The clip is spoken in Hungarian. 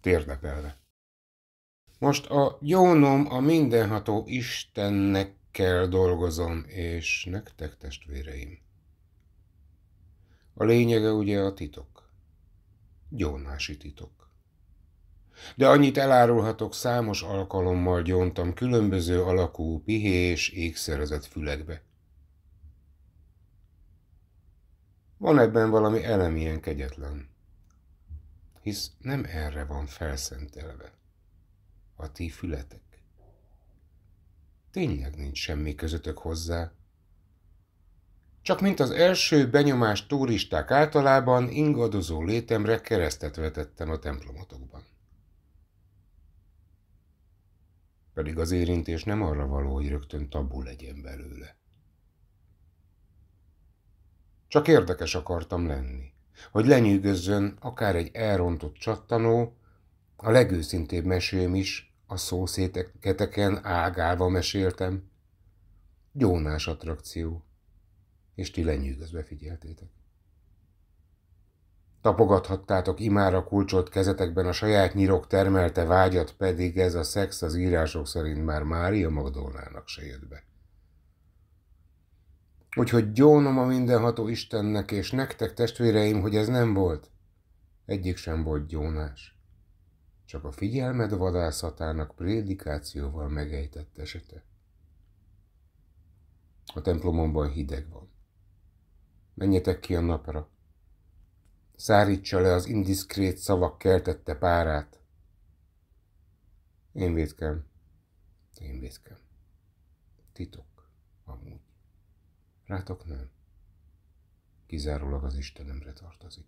Térdepelve. Most a jónom a mindenható Istennek kell dolgozom, és nektek testvéreim. A lényege ugye a titok. Gyónási titok. De annyit elárulhatok, számos alkalommal gyóntam különböző alakú, pihés, ékszerezett fülekbe. Van ebben valami elemilyen kegyetlen hisz nem erre van felszentelve. A ti fületek. Tényleg nincs semmi közötök hozzá. Csak mint az első benyomás turisták általában ingadozó létemre keresztet vetettem a templomotokban. Pedig az érintés nem arra való, hogy rögtön tabu legyen belőle. Csak érdekes akartam lenni hogy lenyűgözzön akár egy elrontott csattanó, a legőszintébb mesém is a szószéteketeken ágálva meséltem. Gyónás attrakció, és ti lenyűgözve figyeltétek. Tapogathattátok imára kulcsolt kezetekben a saját nyirok termelte vágyat, pedig ez a szex az írások szerint már Mária Magdolnának se jött be. Úgyhogy gyónom a mindenható Istennek és nektek, testvéreim, hogy ez nem volt. Egyik sem volt gyónás. Csak a figyelmed vadászatának prédikációval megejtett esete. A templomomban hideg van. Menjetek ki a napra. Szárítsa le az indiszkrét szavak keltette párát. Én védkem. Én védkem. Titok. Rátok nem. Kizárólag az Istenemre tartozik.